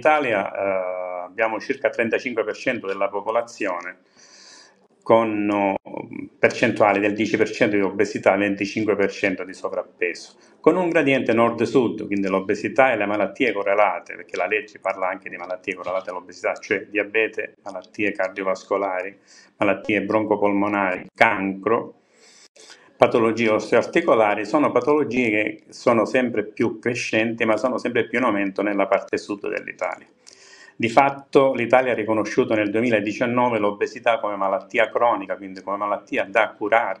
Italia eh, abbiamo circa il 35% della popolazione con eh, percentuali del 10% di obesità e 25% di sovrappeso, con un gradiente nord-sud, quindi l'obesità e le malattie correlate, perché la legge parla anche di malattie correlate all'obesità, cioè diabete, malattie cardiovascolari, malattie broncopolmonari, cancro, patologie osteoarticolari sono patologie che sono sempre più crescenti ma sono sempre più in aumento nella parte sud dell'Italia. Di fatto l'Italia ha riconosciuto nel 2019 l'obesità come malattia cronica, quindi come malattia da curare.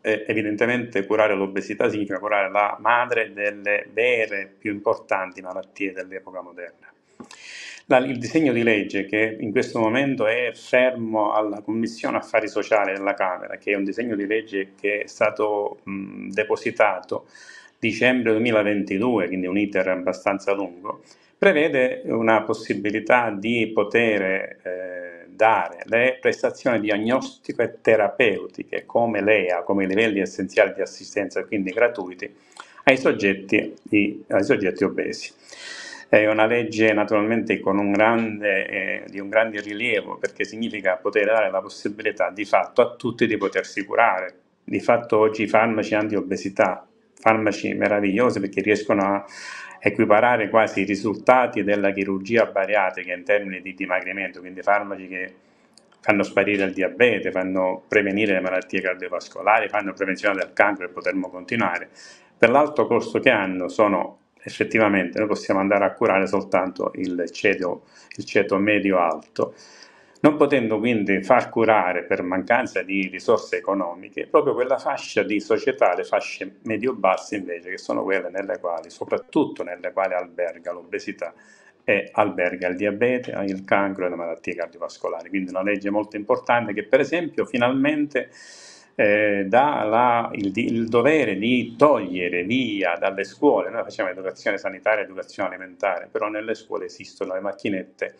E evidentemente curare l'obesità significa curare la madre delle vere più importanti malattie dell'epoca moderna il disegno di legge che in questo momento è fermo alla Commissione Affari Sociali della Camera, che è un disegno di legge che è stato mh, depositato dicembre 2022, quindi un iter abbastanza lungo, prevede una possibilità di poter eh, dare le prestazioni diagnostiche e terapeutiche come l'EA, come livelli essenziali di assistenza, quindi gratuiti, ai soggetti, ai soggetti obesi. È una legge naturalmente con un grande, eh, di un grande rilievo perché significa poter dare la possibilità di fatto a tutti di potersi curare. Di fatto oggi i farmaci anti-obesità, farmaci meravigliosi perché riescono a equiparare quasi i risultati della chirurgia bariatrica in termini di dimagrimento, quindi farmaci che fanno sparire il diabete, fanno prevenire le malattie cardiovascolari, fanno prevenzione del cancro e potremmo continuare. Per l'alto costo che hanno sono effettivamente noi possiamo andare a curare soltanto il ceto, il ceto medio-alto, non potendo quindi far curare per mancanza di risorse economiche proprio quella fascia di società, le fasce medio-basse invece, che sono quelle nelle quali, soprattutto nelle quali alberga l'obesità e alberga il diabete, il cancro e le malattie cardiovascolari. Quindi una legge molto importante che per esempio finalmente eh, dà la, il, il, dovere di togliere via dalle scuole, noi facciamo educazione sanitaria e educazione alimentare, però nelle scuole esistono le macchinette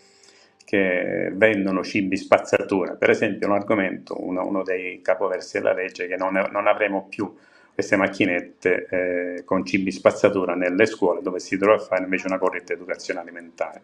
che vendono cibi spazzatura, per esempio un argomento, uno, uno dei capoversi della legge è che non, non, avremo più queste macchinette eh, con cibi spazzatura nelle scuole dove si dovrà fare invece una corretta educazione alimentare.